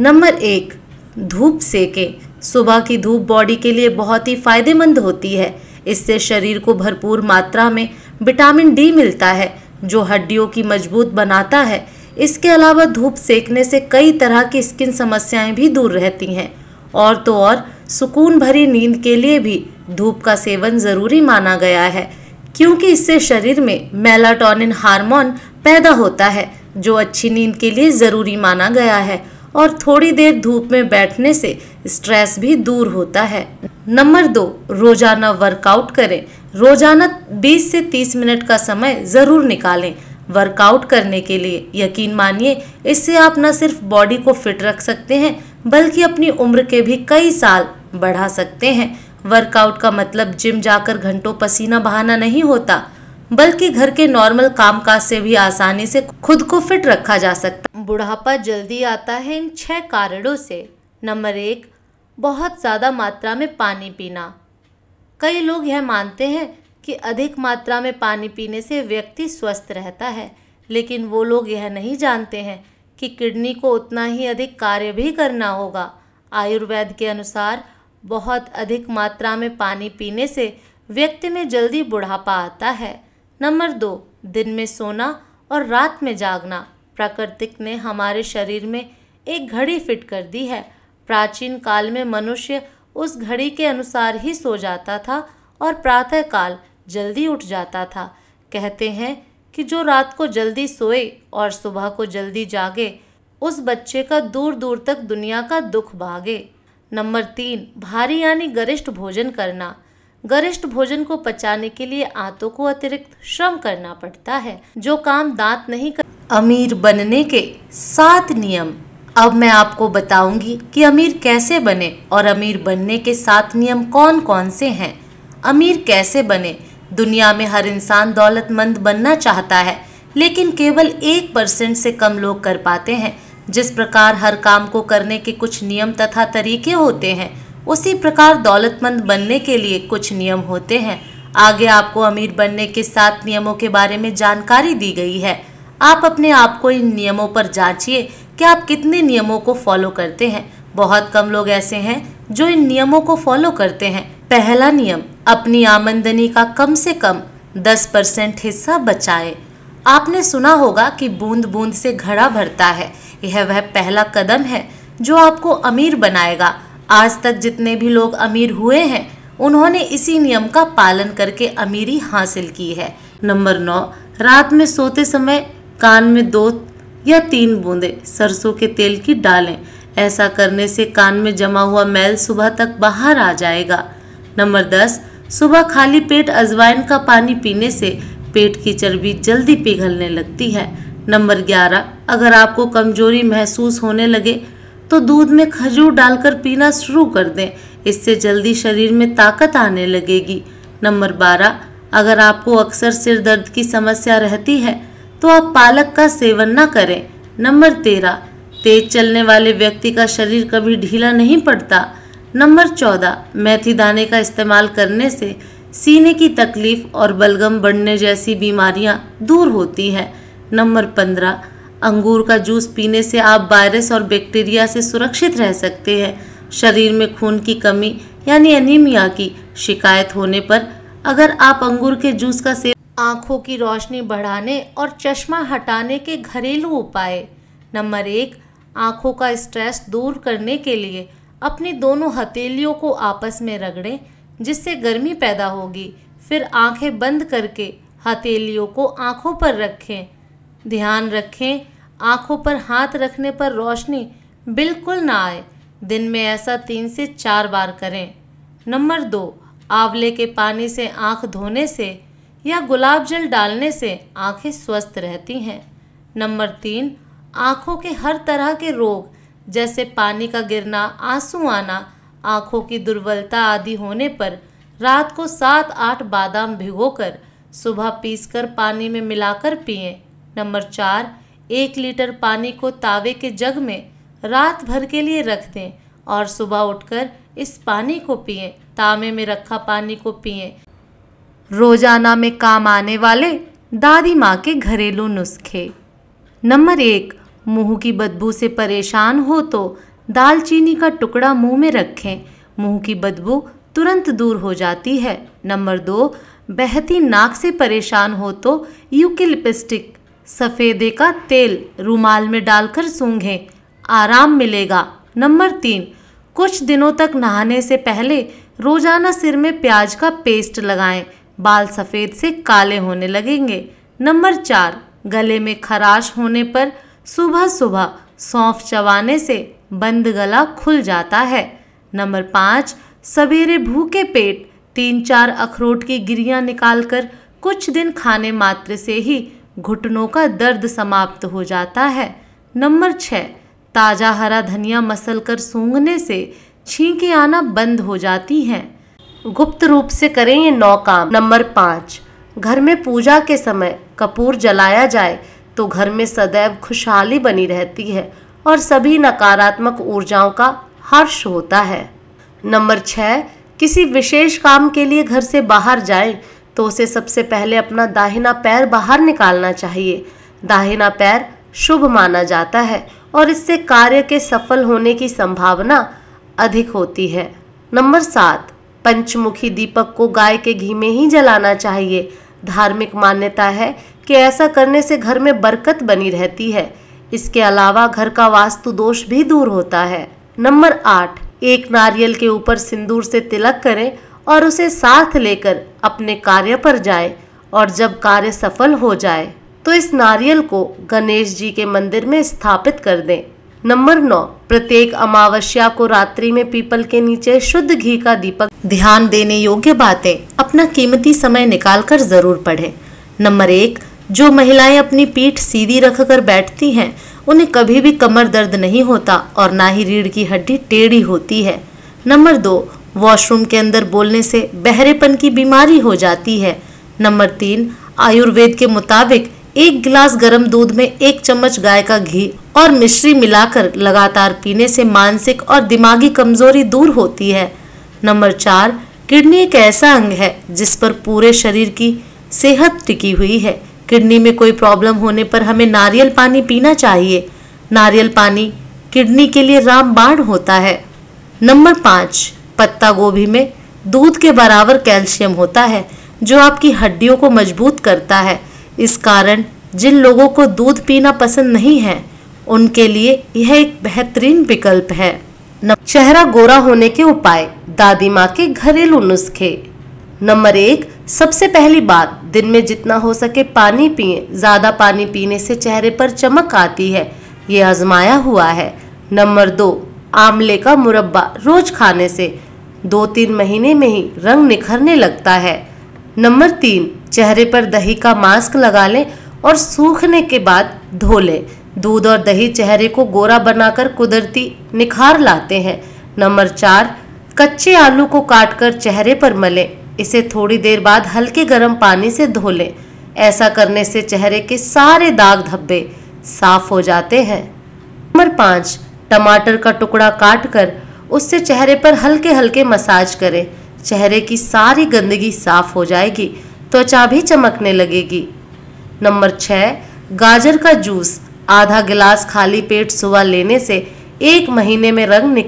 number एक धूप सेकें सुबह की धूप बॉडी के लिए बहुत ही फायदेमंद होती है इससे शरीर को भरपूर मात्रा में विटामिन डी मिलता है जो हड्डियों की मजबूत बनाता है इसके अलावा धूप सेकने से कई तरह की स्किन समस्याएं भी दूर रहती हैं और तो और सुकून भरी नींद के लिए भी धूप का सेवन ज़रूरी माना गया है क्योंकि इससे शरीर में मेलाटोनिन हार्मोन पैदा होता है जो अच्छी नींद के लिए ज़रूरी माना गया है और थोड़ी देर धूप में बैठने से स्ट्रेस भी दूर होता है नंबर दो रोजाना वर्कआउट करें रोजाना 20 से 30 मिनट का समय ज़रूर निकालें वर्कआउट करने के लिए यकीन मानिए इससे आप न सिर्फ बॉडी को फिट रख सकते हैं बल्कि अपनी उम्र के भी कई साल बढ़ा सकते हैं वर्कआउट का मतलब जिम जाकर घंटों पसीना बहाना नहीं होता बल्कि घर के नॉर्मल कामकाज से भी आसानी से खुद को फिट रखा जा सकता बुढ़ापा जल्दी आता है इन छह कारणों से नंबर एक बहुत ज़्यादा मात्रा में पानी पीना कई लोग यह मानते हैं कि अधिक मात्रा में पानी पीने से व्यक्ति स्वस्थ रहता है लेकिन वो लोग यह नहीं जानते हैं कि किडनी को उतना ही अधिक कार्य भी करना होगा आयुर्वेद के अनुसार बहुत अधिक मात्रा में पानी पीने से व्यक्ति में जल्दी बुढ़ापा आता है नंबर दो दिन में सोना और रात में जागना प्राकृतिक ने हमारे शरीर में एक घड़ी फिट कर दी है प्राचीन काल में मनुष्य उस घड़ी के अनुसार ही सो जाता था और प्रातः काल जल्दी उठ जाता था कहते हैं कि जो रात को जल्दी सोए और सुबह को जल्दी जागे उस बच्चे का दूर दूर तक दुनिया का दुख भागे नंबर तीन भारी यानी गरिष्ठ भोजन करना गरिष्ठ भोजन को पचाने के लिए आंतों को अतिरिक्त श्रम करना पड़ता है जो काम दांत नहीं कर अमीर बनने के सात नियम अब मैं आपको बताऊंगी कि अमीर कैसे बने और अमीर बनने के सात नियम कौन कौन से हैं अमीर कैसे बने दुनिया में हर इंसान दौलतमंद बनना चाहता है लेकिन केवल एक परसेंट से कम लोग कर पाते हैं जिस प्रकार हर काम को करने के कुछ नियम तथा तरीके होते हैं उसी प्रकार दौलतमंद बनने के लिए कुछ नियम होते हैं आगे आपको अमीर बनने के सात नियमों के बारे में जानकारी दी गई है आप अपने आप को इन नियमों पर जांचिए कि आप कितने नियमों को फॉलो करते हैं बहुत कम लोग ऐसे हैं जो इन नियमों को फॉलो करते हैं पहला नियम अपनी आमंदनी का कम से कम दस परसेंट हिस्सा बचाए आपने सुना होगा कि बूंद बूंद से घड़ा भरता है यह वह पहला कदम है जो आपको अमीर बनाएगा आज तक जितने भी लोग अमीर हुए हैं उन्होंने इसी नियम का पालन करके अमीरी हासिल की है नंबर नौ रात में सोते समय कान में दो या तीन बूंदे सरसों के तेल की डालें ऐसा करने से कान में जमा हुआ मैल सुबह तक बाहर आ जाएगा नंबर दस सुबह खाली पेट अजवाइन का पानी पीने से पेट की चर्बी जल्दी पिघलने लगती है नंबर ग्यारह अगर आपको कमजोरी महसूस होने लगे तो दूध में खजूर डालकर पीना शुरू कर दें इससे जल्दी शरीर में ताकत आने लगेगी नंबर बारह अगर आपको अक्सर सिर दर्द की समस्या रहती है तो आप पालक का सेवन न करें नंबर तेरह तेज चलने वाले व्यक्ति का शरीर कभी ढीला नहीं पड़ता नंबर चौदह मेथी दाने का इस्तेमाल करने से सीने की तकलीफ और बलगम बढ़ने जैसी बीमारियां दूर होती हैं नंबर पंद्रह अंगूर का जूस पीने से आप वायरस और बैक्टीरिया से सुरक्षित रह सकते हैं शरीर में खून की कमी यानी एनीमिया की शिकायत होने पर अगर आप अंगूर के जूस का सेवन आँखों की रोशनी बढ़ाने और चश्मा हटाने के घरेलू उपाय नंबर एक आँखों का स्ट्रेस दूर करने के लिए अपनी दोनों हथेलियों को आपस में रगड़ें जिससे गर्मी पैदा होगी फिर आंखें बंद करके हथेलियों को आंखों पर रखें ध्यान रखें आंखों पर हाथ रखने पर रोशनी बिल्कुल ना आए दिन में ऐसा तीन से चार बार करें नंबर दो आंवले के पानी से आँख धोने से या गुलाब जल डालने से आँखें स्वस्थ रहती हैं नंबर तीन आँखों के हर तरह के रोग जैसे पानी का गिरना आंसू आना आँखों की दुर्बलता आदि होने पर रात को सात आठ बादाम भिगोकर सुबह पीसकर पानी में मिलाकर पिएं नंबर चार एक लीटर पानी को तावे के जग में रात भर के लिए रख दें और सुबह उठकर इस पानी को पिएं तावे में रखा पानी को पिएं रोजाना में काम आने वाले दादी माँ के घरेलू नुस्खे नंबर एक मुंह की बदबू से परेशान हो तो दालचीनी का टुकड़ा मुंह में रखें मुंह की बदबू तुरंत दूर हो जाती है नंबर दो बहती नाक से परेशान हो तो यू लिपस्टिक सफ़ेदे का तेल रूमाल में डालकर सूंघें आराम मिलेगा नंबर तीन कुछ दिनों तक नहाने से पहले रोज़ाना सिर में प्याज का पेस्ट लगाएं बाल सफ़ेद से काले होने लगेंगे नंबर चार गले में खराश होने पर सुबह सुबह सौंफ चबाने से बंद गला खुल जाता है नंबर पाँच सवेरे भूखे पेट तीन चार अखरोट की गिरियाँ निकालकर कुछ दिन खाने मात्र से ही घुटनों का दर्द समाप्त हो जाता है नंबर छः ताज़ा हरा धनिया मसल कर सूंघने से छींकें आना बंद हो जाती हैं गुप्त रूप से करें ये नौ काम नंबर पाँच घर में पूजा के समय कपूर जलाया जाए तो घर में सदैव खुशहाली बनी रहती है और सभी नकारात्मक ऊर्जाओं का हर्ष होता है नंबर छः किसी विशेष काम के लिए घर से बाहर जाएं तो उसे सबसे पहले अपना दाहिना पैर बाहर निकालना चाहिए दाहिना पैर शुभ माना जाता है और इससे कार्य के सफल होने की संभावना अधिक होती है नंबर सात पंचमुखी दीपक को गाय के घी में ही जलाना चाहिए धार्मिक मान्यता है कि ऐसा करने से घर में बरकत बनी रहती है इसके अलावा घर का वास्तु दोष भी दूर होता है नंबर आठ एक नारियल के ऊपर सिंदूर से तिलक करें और उसे साथ लेकर अपने कार्य पर जाए और जब कार्य सफल हो जाए तो इस नारियल को गणेश जी के मंदिर में स्थापित कर दें नंबर नौ प्रत्येक अमावस्या को रात्रि में पीपल के नीचे शुद्ध घी का दीपक ध्यान देने योग्य बातें अपना कीमती समय निकालकर जरूर पढ़ें नंबर एक जो महिलाएं अपनी पीठ सीधी रखकर बैठती हैं उन्हें कभी भी कमर दर्द नहीं होता और ना ही रीढ़ की हड्डी टेढ़ी होती है नंबर दो वॉशरूम के अंदर बोलने से बहरेपन की बीमारी हो जाती है नंबर तीन आयुर्वेद के मुताबिक एक गिलास गर्म दूध में एक चम्मच गाय का घी और मिश्री मिलाकर लगातार पीने से मानसिक और दिमागी कमजोरी दूर होती है नंबर चार किडनी एक ऐसा अंग है जिस पर पूरे शरीर की सेहत टिकी हुई है किडनी में कोई प्रॉब्लम होने पर हमें नारियल पानी पीना चाहिए नारियल पानी किडनी के लिए रामबाण होता है नंबर पाँच पत्ता गोभी में दूध के बराबर कैल्शियम होता है जो आपकी हड्डियों को मजबूत करता है इस कारण जिन लोगों को दूध पीना पसंद नहीं है उनके लिए यह एक बेहतरीन विकल्प है चेहरा गोरा होने के उपाय दादी माँ के घरेलू नुस्खे नंबर एक सबसे पहली बात दिन में जितना हो सके पानी पिए ज़्यादा पानी पीने से चेहरे पर चमक आती है ये आजमाया हुआ है नंबर दो आमले का मुरब्बा रोज खाने से दो तीन महीने में ही रंग निखरने लगता है नंबर तीन चेहरे पर दही का मास्क लगा लें और सूखने के बाद धो लें दूध और दही चेहरे को गोरा बनाकर कुदरती निखार लाते हैं नंबर चार कच्चे आलू को काटकर चेहरे पर मलें इसे थोड़ी देर बाद हल्के गर्म पानी से धो लें ऐसा करने से चेहरे के सारे दाग धब्बे साफ हो जाते हैं नंबर पाँच टमाटर का टुकड़ा काट कर उससे चेहरे पर हल्के हल्के मसाज करें चेहरे की सारी गंदगी साफ हो जाएगी त्वचा भी चमकने लगेगी नंबर छः गाजर का जूस आधा गिलास खाली पेट सुबह लेने से एक महीने में रंग निखर